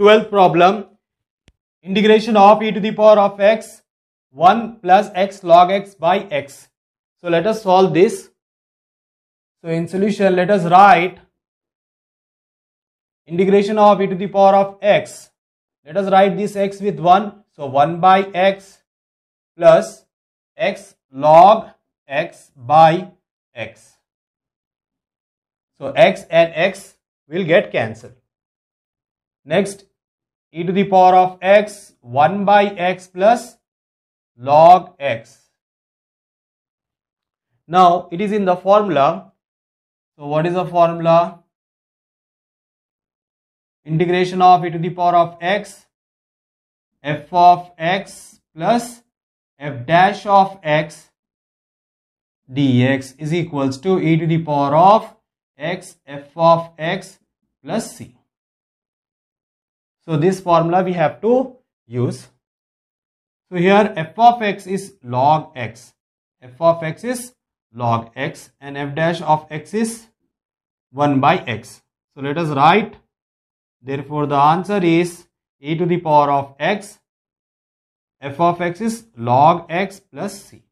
12th problem integration of e to the power of x 1 plus x log x by x. So let us solve this. So in solution let us write integration of e to the power of x. Let us write this x with 1. So 1 by x plus x log x by x. So x and x will get cancelled. Next, e to the power of x 1 by x plus log x. Now, it is in the formula. So, what is the formula? Integration of e to the power of x f of x plus f dash of x dx is equals to e to the power of x f of x plus c. So this formula we have to use. So here f of x is log x. f of x is log x and f dash of x is 1 by x. So let us write. Therefore the answer is e to the power of x. f of x is log x plus c.